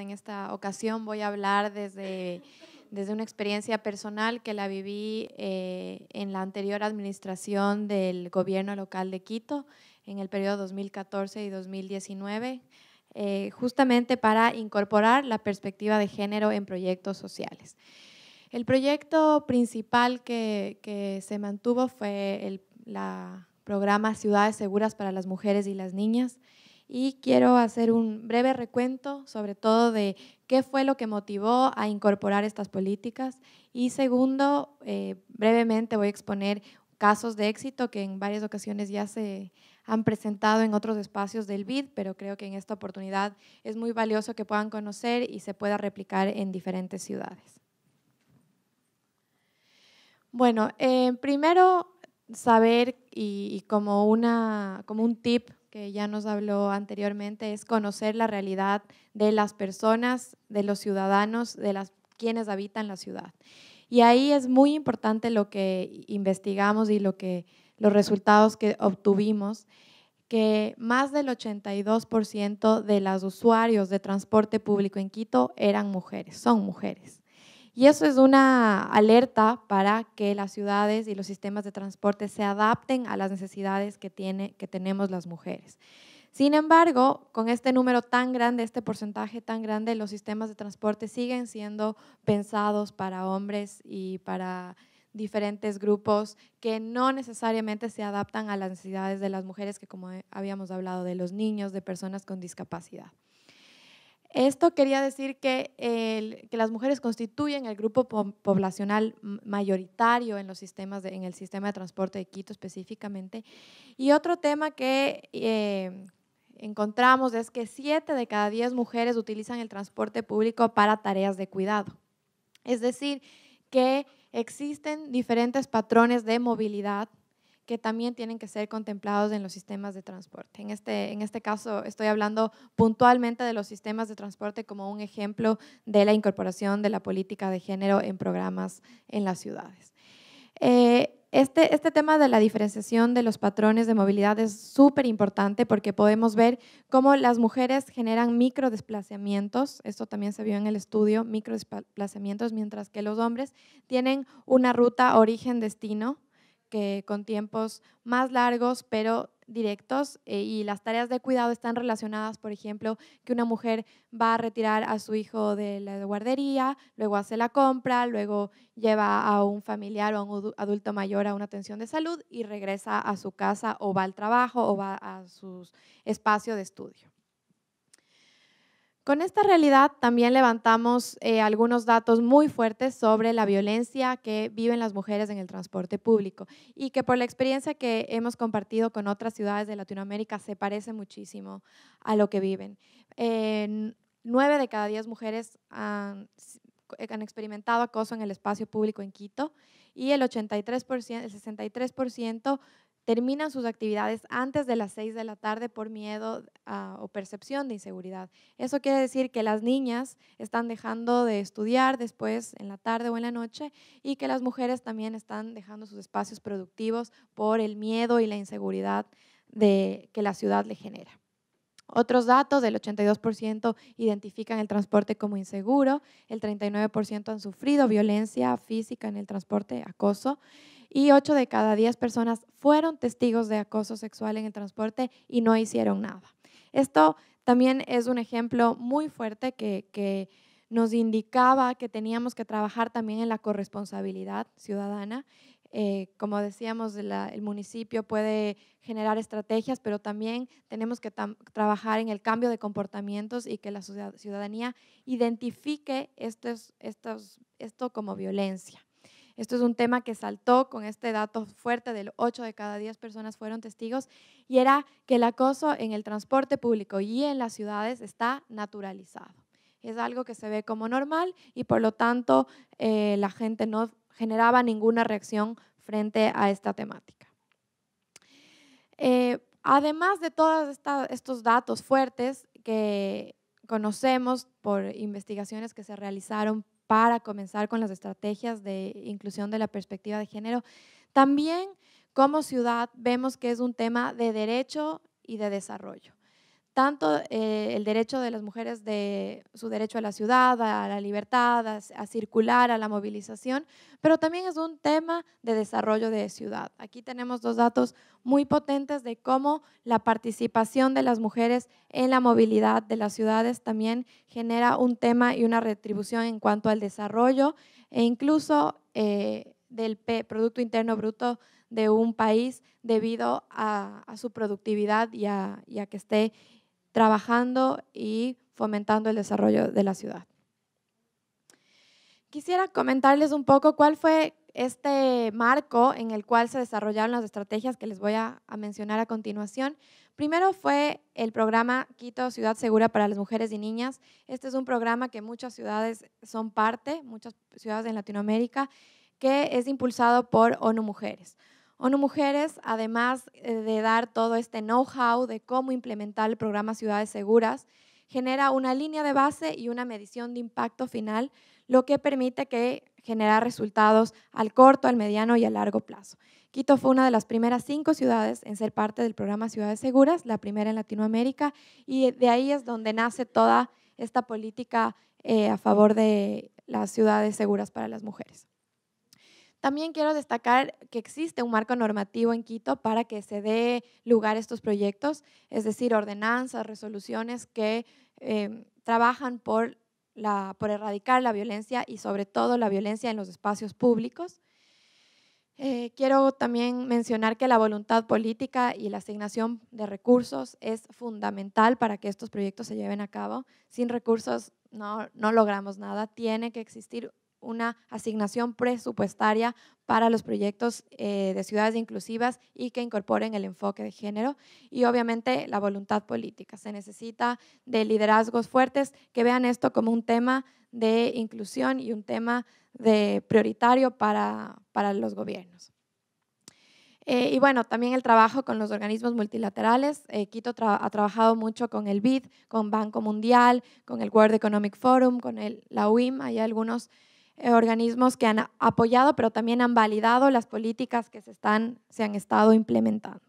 En esta ocasión voy a hablar desde, desde una experiencia personal que la viví eh, en la anterior administración del gobierno local de Quito, en el periodo 2014 y 2019, eh, justamente para incorporar la perspectiva de género en proyectos sociales. El proyecto principal que, que se mantuvo fue el la programa Ciudades Seguras para las Mujeres y las Niñas, y quiero hacer un breve recuento sobre todo de qué fue lo que motivó a incorporar estas políticas y segundo, eh, brevemente voy a exponer casos de éxito que en varias ocasiones ya se han presentado en otros espacios del BID, pero creo que en esta oportunidad es muy valioso que puedan conocer y se pueda replicar en diferentes ciudades. Bueno, eh, primero saber y, como, una, como un tip que ya nos habló anteriormente es conocer la realidad de las personas, de los ciudadanos, de las quienes habitan la ciudad. Y ahí es muy importante lo que investigamos y lo que los resultados que obtuvimos que más del 82% de los usuarios de transporte público en Quito eran mujeres, son mujeres. Y eso es una alerta para que las ciudades y los sistemas de transporte se adapten a las necesidades que, tenemos las mujeres. Sin embargo, con este número tan grande, este porcentaje tan grande, los sistemas de transporte siguen siendo pensados para hombres y para diferentes grupos que no necesariamente se adaptan a las necesidades de las mujeres, que como habíamos hablado, de los niños, de personas con discapacidad. Esto quería decir que, las mujeres constituyen el grupo poblacional mayoritario en, los sistemas en el sistema de transporte de Quito específicamente. Y otro tema que eh, encontramos es que siete de cada diez mujeres utilizan el transporte público para tareas de cuidado. Es decir, que existen diferentes patrones de movilidad que también tienen que ser contemplados en los sistemas de transporte. En este, en este caso estoy hablando puntualmente de los sistemas de transporte como un ejemplo de la incorporación de la política de género en programas en las ciudades. Eh, este, este, tema de la diferenciación de los patrones de movilidad es súper importante porque podemos ver cómo las mujeres generan micro desplazamientos, esto también se vio en el estudio, micro desplazamientos, mientras que los hombres tienen una ruta origen-destino que con tiempos más largos, pero directos eh, y las tareas de cuidado están relacionadas, por ejemplo, que una mujer va a retirar a su hijo de la guardería, luego hace la compra, luego lleva a un familiar o a un adulto mayor a una atención de salud y regresa a su casa o va al trabajo o va a su espacio de estudio. Con esta realidad también levantamos eh, algunos datos muy fuertes sobre la violencia que viven las mujeres en el transporte público y que por la experiencia que hemos compartido con otras ciudades de Latinoamérica se parece muchísimo a lo que viven. Eh, nueve de cada diez mujeres han, experimentado acoso en el espacio público en Quito y el 83%, el 63% terminan sus actividades antes de las 6 de la tarde por miedo ah, o percepción de inseguridad. Eso quiere decir que las niñas están dejando de estudiar después en la tarde o en la noche y que las mujeres también están dejando sus espacios productivos por el miedo y la inseguridad de, que la ciudad le genera. Otros datos, el 82% identifican el transporte como inseguro, el 39% han sufrido violencia física en el transporte, acoso, y 8 de cada 10 personas fueron testigos de acoso sexual en el transporte y no hicieron nada. Esto también es un ejemplo muy fuerte que, nos indicaba que teníamos que trabajar también en la corresponsabilidad ciudadana. Eh, como decíamos, el municipio puede generar estrategias, pero también tenemos que trabajar en el cambio de comportamientos y que la ciudadanía identifique esto como violencia. Esto es un tema que saltó con este dato fuerte del 8 de cada 10 personas fueron testigos y era que el acoso en el transporte público y en las ciudades está naturalizado. Es algo que se ve como normal y por lo tanto eh, la gente no generaba ninguna reacción frente a esta temática. Eh, además de todos estos datos fuertes que conocemos por investigaciones que se realizaron para comenzar con las estrategias de inclusión de la perspectiva de género. También como ciudad vemos que es un tema de derecho y de desarrollo tanto eh, el derecho de las mujeres de su derecho a la ciudad, a la libertad, a, circular, a la movilización, pero también es un tema de desarrollo de ciudad. Aquí tenemos dos datos muy potentes de cómo la participación de las mujeres en la movilidad de las ciudades también genera un tema y una retribución en cuanto al desarrollo e incluso eh, del Producto Interno Bruto de un país debido a, su productividad y y a que esté trabajando y fomentando el desarrollo de la ciudad. Quisiera comentarles un poco cuál fue este marco en el cual se desarrollaron las estrategias que les voy a, mencionar a continuación. Primero fue el programa Quito Ciudad Segura para las Mujeres y Niñas. Este es un programa que muchas ciudades son parte, muchas ciudades en Latinoamérica, que es impulsado por ONU Mujeres. ONU Mujeres, además eh, de dar todo este know-how de cómo implementar el programa Ciudades Seguras, genera una línea de base y una medición de impacto final, lo que permite que genera resultados al corto, al mediano y a largo plazo. Quito fue una de las primeras cinco ciudades en ser parte del programa Ciudades Seguras, la primera en Latinoamérica, y de ahí es donde nace toda esta política eh, a favor de las ciudades seguras para las mujeres. También quiero destacar que existe un marco normativo en Quito para que se dé lugar a estos proyectos, es decir, ordenanzas, resoluciones que em, trabajan por, erradicar la violencia y sobre todo la violencia en los espacios públicos. Eh, quiero también mencionar que la voluntad política y la asignación de recursos es fundamental para que estos proyectos se lleven a cabo. Sin recursos no, no logramos nada. Tiene que existir una asignación presupuestaria para los proyectos eh, de ciudades inclusivas y que incorporen el enfoque de género y obviamente la voluntad política. Se necesita de liderazgos fuertes que vean esto como un tema de inclusión y un tema de prioritario para, para los gobiernos. Eh, y bueno, también el trabajo con los organismos multilaterales. Eh, Quito ha trabajado mucho con el BID, con Banco Mundial, con el World Economic Forum, con el, la UIM. Hay algunos eh, organismos que han apoyado, pero también han validado las políticas que se, están, se han estado implementando.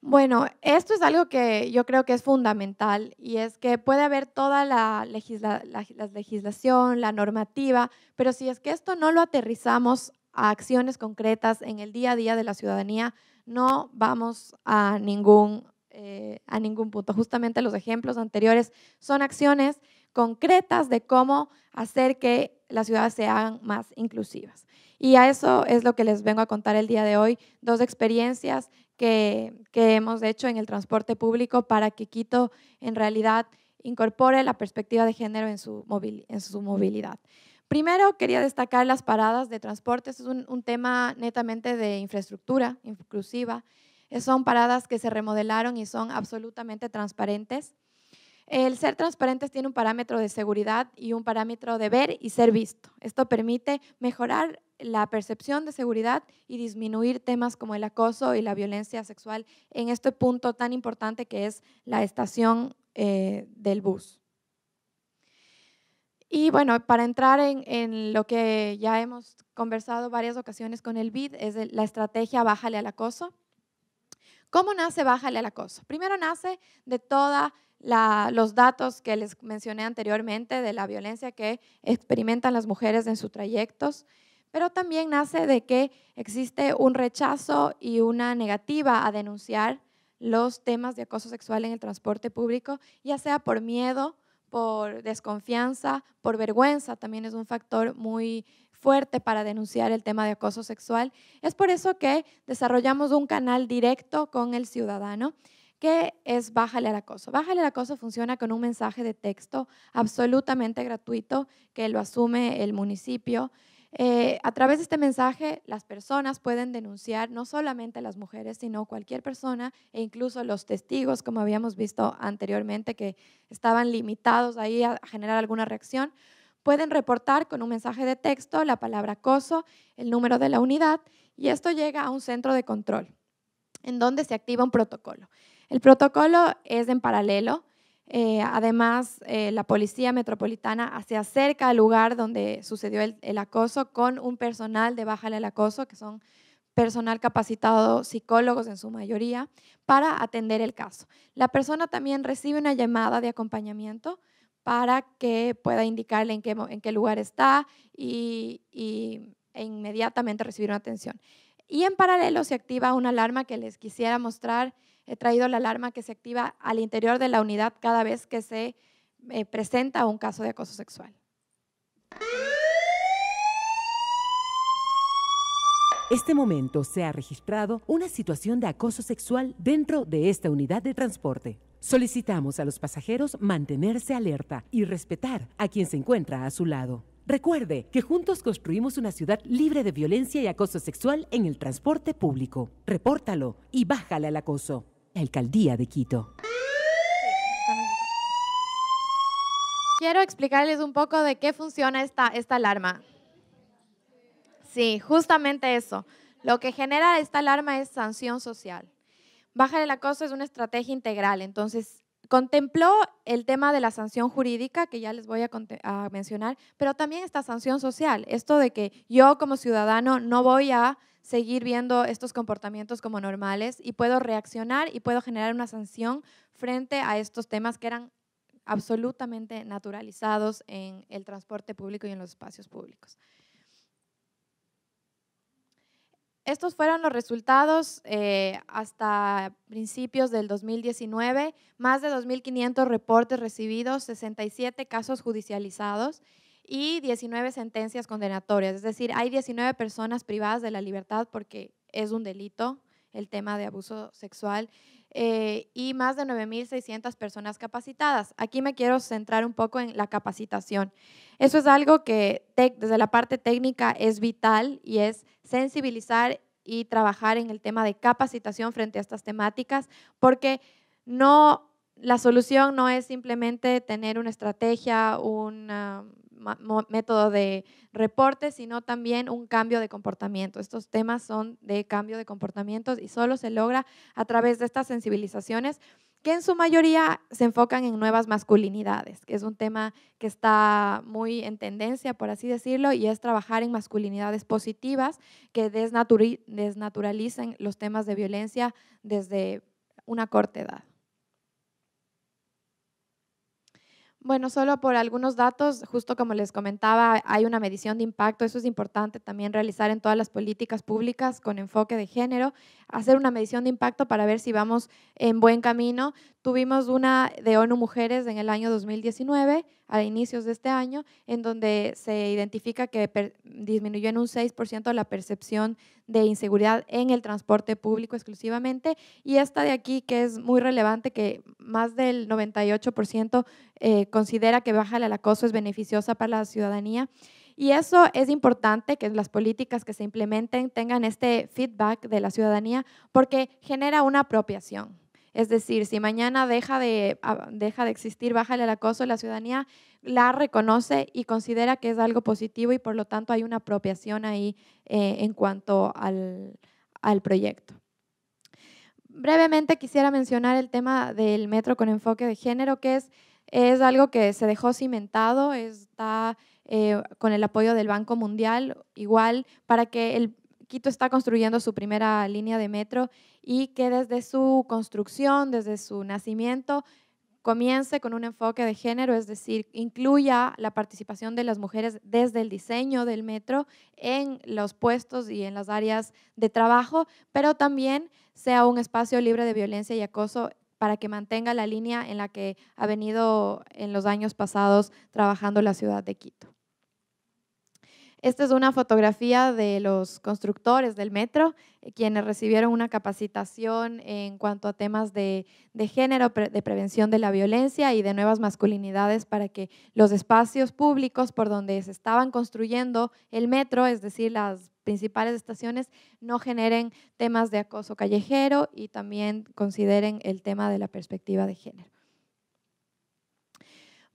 Bueno, esto es algo que yo creo que es fundamental y es que puede haber toda la, legislación, la normativa, pero si es que esto no lo aterrizamos a acciones concretas en el día a día de la ciudadanía, no vamos a ningún, eh, a ningún punto. Justamente los ejemplos anteriores son acciones concretas de cómo hacer que las ciudades sean más inclusivas. Y a eso es lo que les vengo a contar el día de hoy, dos experiencias que, hemos hecho en el transporte público para que Quito en realidad incorpore la perspectiva de género en su, en su movilidad. Primero, quería destacar las paradas de transporte. es un, tema netamente de infraestructura inclusiva. Son paradas que se remodelaron y son absolutamente transparentes. El ser transparentes tiene un parámetro de seguridad y un parámetro de ver y ser visto. Esto permite mejorar la percepción de seguridad y disminuir temas como el acoso y la violencia sexual en este punto tan importante que es la estación eh, del bus. Y bueno, para entrar en, en, lo que ya hemos conversado varias ocasiones con el BID, es la estrategia Bájale al acoso. ¿Cómo nace Bájale al acoso? Primero nace de toda los datos que les mencioné anteriormente de la violencia que experimentan las mujeres en sus trayectos, pero también nace de que existe un rechazo y una negativa a denunciar los temas de acoso sexual en el transporte público, ya sea por miedo, por desconfianza, por vergüenza, también es un factor muy fuerte para denunciar el tema de acoso sexual. Es por eso que desarrollamos un canal directo con el ciudadano ¿Qué es Bájale al acoso? Bájale al acoso funciona con un mensaje de texto absolutamente gratuito que lo asume el municipio. Eh, a través de este mensaje, las personas pueden denunciar, no solamente las mujeres, sino cualquier persona e incluso los testigos, como habíamos visto anteriormente, que estaban limitados ahí a generar alguna reacción, pueden reportar con un mensaje de texto la palabra acoso, el número de la unidad, y esto llega a un centro de control, en donde se activa un protocolo. El protocolo es en paralelo. Eh, además, eh, la Policía Metropolitana se acerca al lugar donde sucedió el, acoso con un personal de baja al acoso, que son personal capacitado, psicólogos en su mayoría, para atender el caso. La persona también recibe una llamada de acompañamiento para que pueda indicarle en qué, lugar está y, e inmediatamente recibir una atención. Y en paralelo se activa una alarma que les quisiera mostrar. He traído la alarma que se activa al interior de la unidad cada vez que se eh, presenta un caso de acoso sexual. Este momento se ha registrado una situación de acoso sexual dentro de esta unidad de transporte. Solicitamos a los pasajeros mantenerse alerta y respetar a quien se encuentra a su lado. Recuerde que juntos construimos una ciudad libre de violencia y acoso sexual en el transporte público. Repórtalo y bájale al acoso. Alcaldía de Quito. Quiero explicarles un poco de qué funciona esta, esta alarma. Sí, justamente eso. Lo que genera esta alarma es sanción social. Bajar el acoso es una estrategia integral, entonces Contempló el tema de la sanción jurídica, que ya les voy a, mencionar, pero también esta sanción social, esto de que yo como ciudadano no voy a seguir viendo estos comportamientos como normales y puedo reaccionar y puedo generar una sanción frente a estos temas que eran absolutamente naturalizados en el transporte público y en los espacios públicos estos fueron los resultados eh, hasta principios del 2019, más de 2.500 reportes recibidos, 67 casos judicializados y 19 sentencias condenatorias. Es decir, hay 19 personas privadas de la libertad porque es un delito el tema de abuso sexual eh, y más de 9.600 personas capacitadas. Aquí me quiero centrar un poco en la capacitación. Eso es algo que desde la parte técnica es vital y es sensibilizar y trabajar en el tema de capacitación frente a estas temáticas, porque no la solución no es simplemente tener una estrategia, un ah, método de reporte, sino también un cambio de comportamiento. Estos temas son de cambio de comportamientos y solo se logra a través de estas sensibilizaciones que en su mayoría se enfocan en nuevas masculinidades, que es un tema que está muy en tendencia, por así decirlo, y es trabajar en masculinidades positivas que desnaturalicen los temas de violencia desde una corta edad. Bueno, solo por algunos datos, justo como les comentaba, hay una medición de impacto, eso es importante también realizar en todas las políticas públicas con enfoque de género, hacer una medición de impacto para ver si vamos en buen camino. Tuvimos una de ONU Mujeres en el año 2019, a inicios de este año, en donde se identifica que disminuyó en un 6% la percepción de inseguridad en el transporte público exclusivamente. Y esta de aquí, que es muy relevante, que más del 98% eh, considera que bajar el acoso es beneficiosa para la ciudadanía. Y eso es importante que las políticas que se implementen tengan este feedback de la ciudadanía porque genera una apropiación. Es decir, si mañana deja de, ah, de existir, baja el acoso, la ciudadanía la reconoce y considera que es algo positivo y por lo tanto hay una apropiación ahí eh, en cuanto al, proyecto. Brevemente quisiera mencionar el tema del metro con enfoque de género, que es, es algo que se dejó cimentado, está eh, con el apoyo del Banco Mundial, igual para que el, Quito está construyendo su primera línea de metro y que desde su construcción, desde su nacimiento, comience con un enfoque de género, es decir, incluya la participación de las mujeres desde el diseño del metro en los puestos y en las áreas de trabajo, pero también sea un espacio libre de violencia y acoso para que mantenga la línea en la que ha venido en los años pasados trabajando la ciudad de Quito. Esta es una fotografía de los constructores del metro, eh, quienes recibieron una capacitación en cuanto a temas de, género, de prevención de la violencia y de nuevas masculinidades para que los espacios públicos por donde se estaban construyendo el metro, es decir, las principales estaciones no generen temas de acoso callejero y también consideren el tema de la perspectiva de género.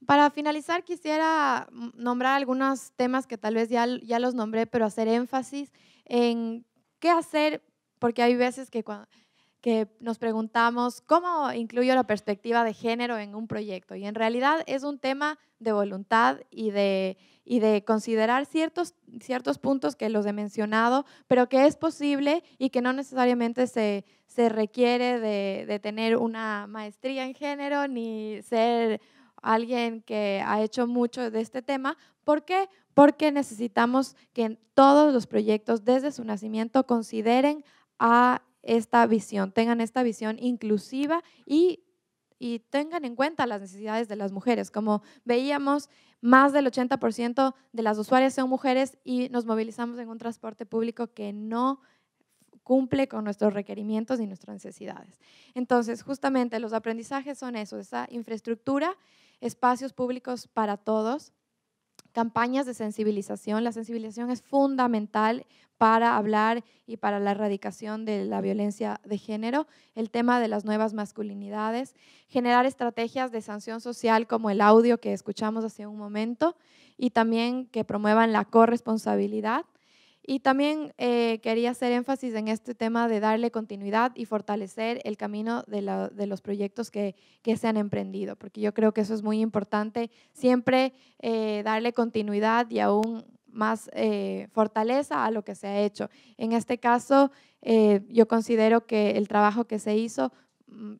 Para finalizar, quisiera nombrar algunos temas que tal vez ya, ya los nombré, pero hacer énfasis en qué hacer, porque hay veces que, nos preguntamos cómo incluyo la perspectiva de género en un proyecto. Y en realidad es un tema de voluntad y de, y de considerar ciertos, ciertos puntos que los he mencionado, pero que es posible y que no necesariamente se, requiere de, de tener una maestría en género ni ser alguien que ha hecho mucho de este tema. ¿Por qué? Porque necesitamos que todos los proyectos desde su nacimiento consideren a esta visión, tengan esta visión inclusiva y, y tengan en cuenta las necesidades de las mujeres. Como veíamos, más del 80% de las usuarias son mujeres y nos movilizamos en un transporte público que no cumple con nuestros requerimientos y nuestras necesidades. Entonces, justamente los aprendizajes son eso, esa infraestructura espacios públicos para todos, campañas de sensibilización. La sensibilización es fundamental para hablar y para la erradicación de la violencia de género, el tema de las nuevas masculinidades, generar estrategias de sanción social como el audio que escuchamos hace un momento y también que promuevan la corresponsabilidad y también eh, quería hacer énfasis en este tema de darle continuidad y fortalecer el camino de, los proyectos que, que, se han emprendido, porque yo creo que eso es muy importante, siempre eh, darle continuidad y aún más eh, fortaleza a lo que se ha hecho. En este caso, yo considero que el trabajo que se hizo mm,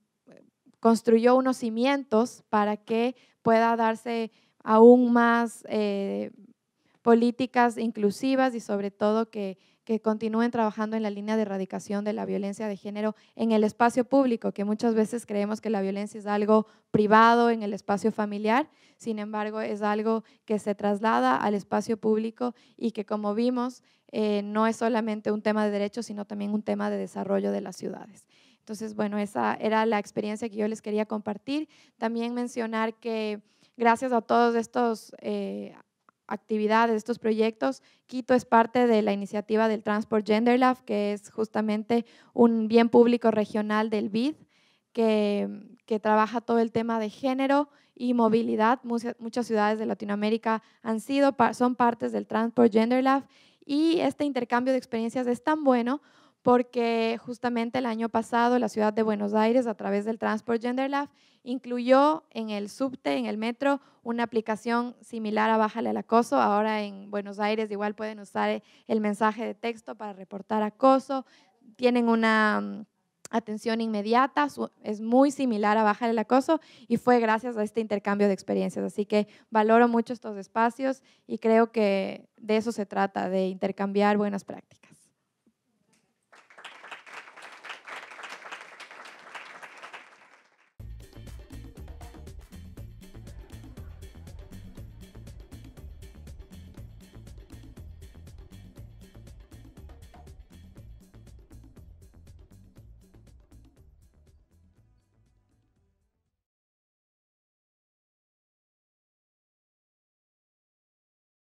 construyó unos cimientos para que pueda darse aún más políticas inclusivas y sobre todo que, que continúen trabajando en la línea de erradicación de la violencia de género en el espacio público, que muchas veces creemos que la violencia es algo privado en el espacio familiar, sin embargo es algo que se traslada al espacio público y que como vimos eh, no es solamente un tema de derechos, sino también un tema de desarrollo de las ciudades. Entonces, bueno, esa era la experiencia que yo les quería compartir. También mencionar que gracias a todos estos... Eh, actividades, estos proyectos. Quito es parte de la iniciativa del Transport Gender Lab, que es justamente un bien público regional del BID, que, trabaja todo el tema de género y movilidad. Muchas, ciudades de Latinoamérica han sido, son partes del Transport Gender Lab y este intercambio de experiencias es tan bueno porque justamente el año pasado la ciudad de Buenos Aires, a través del Transport Gender Lab, incluyó en el subte, en el metro, una aplicación similar a Bájale al Acoso. Ahora en Buenos Aires igual pueden usar eh, el mensaje de texto para reportar acoso. Tienen una mm, atención inmediata, es muy similar a Bájale el Acoso y fue gracias a este intercambio de experiencias. Así que valoro mucho estos espacios y creo que de eso se trata, de intercambiar buenas prácticas.